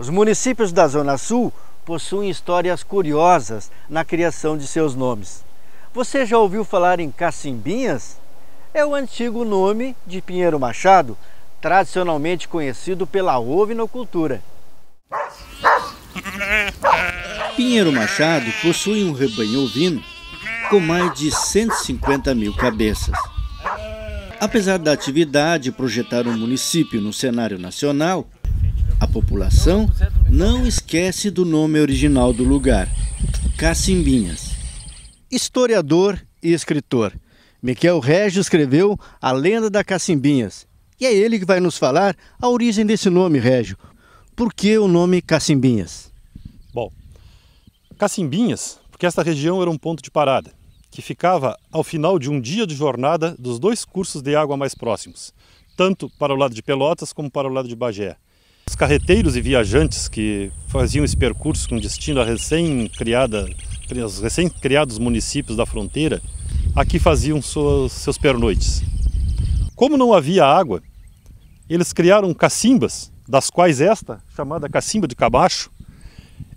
Os municípios da Zona Sul possuem histórias curiosas na criação de seus nomes. Você já ouviu falar em Cacimbinhas? É o antigo nome de Pinheiro Machado, tradicionalmente conhecido pela ovinocultura. Pinheiro Machado possui um rebanho ovino com mais de 150 mil cabeças. Apesar da atividade projetar o um município no cenário nacional, a população não esquece do nome original do lugar, Cacimbinhas. Historiador e escritor, Miquel Régio escreveu A Lenda da Cacimbinhas. E é ele que vai nos falar a origem desse nome, Régio. Por que o nome Cacimbinhas? Bom, Cacimbinhas, porque esta região era um ponto de parada, que ficava ao final de um dia de jornada dos dois cursos de água mais próximos, tanto para o lado de Pelotas como para o lado de Bagé carreteiros e viajantes que faziam esse percurso com destino a recém-criada, os recém-criados municípios da fronteira, aqui faziam suas, seus pernoites. Como não havia água, eles criaram cacimbas, das quais esta, chamada cacimba de cabacho,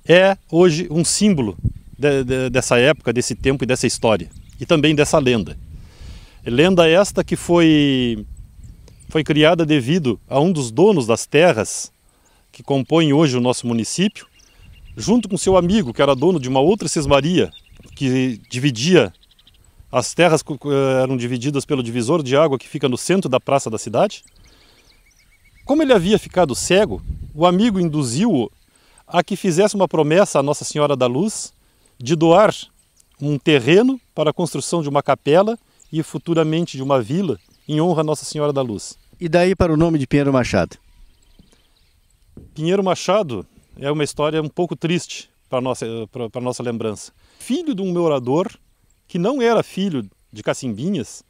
é hoje um símbolo de, de, dessa época, desse tempo e dessa história, e também dessa lenda. Lenda esta que foi, foi criada devido a um dos donos das terras que compõem hoje o nosso município, junto com seu amigo, que era dono de uma outra cismaria, que dividia as terras eram divididas pelo divisor de água que fica no centro da praça da cidade. Como ele havia ficado cego, o amigo induziu-o a que fizesse uma promessa à Nossa Senhora da Luz de doar um terreno para a construção de uma capela e futuramente de uma vila em honra à Nossa Senhora da Luz. E daí para o nome de Pinheiro Machado? Pinheiro Machado é uma história um pouco triste para nossa para nossa lembrança. Filho de um morador que não era filho de Cacimbinhas,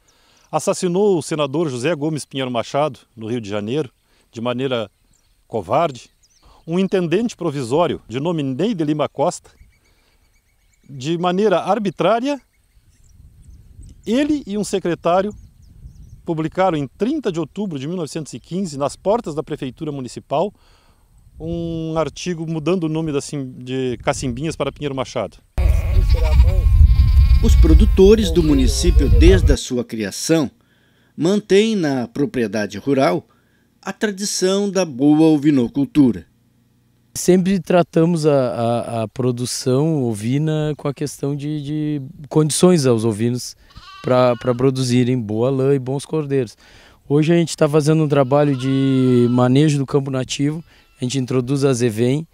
assassinou o senador José Gomes Pinheiro Machado no Rio de Janeiro de maneira covarde. Um intendente provisório de nome Ney de Lima Costa, de maneira arbitrária, ele e um secretário publicaram em 30 de outubro de 1915, nas portas da Prefeitura Municipal, um artigo mudando o nome da, de Cacimbinhas para Pinheiro Machado. Os produtores do município, desde a sua criação, mantêm na propriedade rural a tradição da boa ovinocultura. Sempre tratamos a, a, a produção ovina com a questão de, de condições aos ovinos para produzirem boa lã e bons cordeiros. Hoje a gente está fazendo um trabalho de manejo do campo nativo, a gente introduz a zevém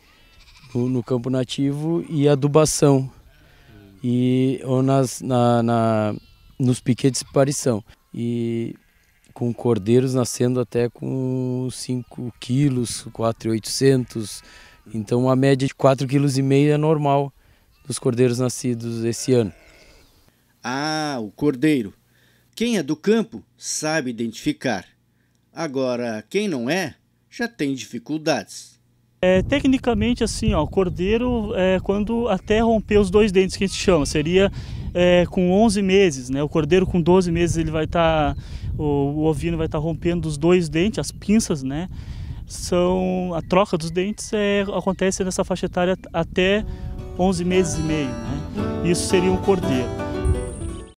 no, no, campo nativo e adubação e ou nas na, na nos piquetes de parição e com cordeiros nascendo até com 5 quilos, 4,800. Então a média de 4,5 kg é normal dos cordeiros nascidos esse ano. Ah, o cordeiro. Quem é do campo sabe identificar. Agora, quem não é, já tem dificuldades. É, tecnicamente, assim, ó, cordeiro é quando até romper os dois dentes que a gente chama, seria é, com 11 meses, né? O cordeiro com 12 meses ele vai estar, tá, o, o, ovino vai estar tá rompendo os dois dentes, as pinças, né? São a troca dos dentes é, acontece nessa faixa etária até 11 meses e meio, né? Isso seria um cordeiro.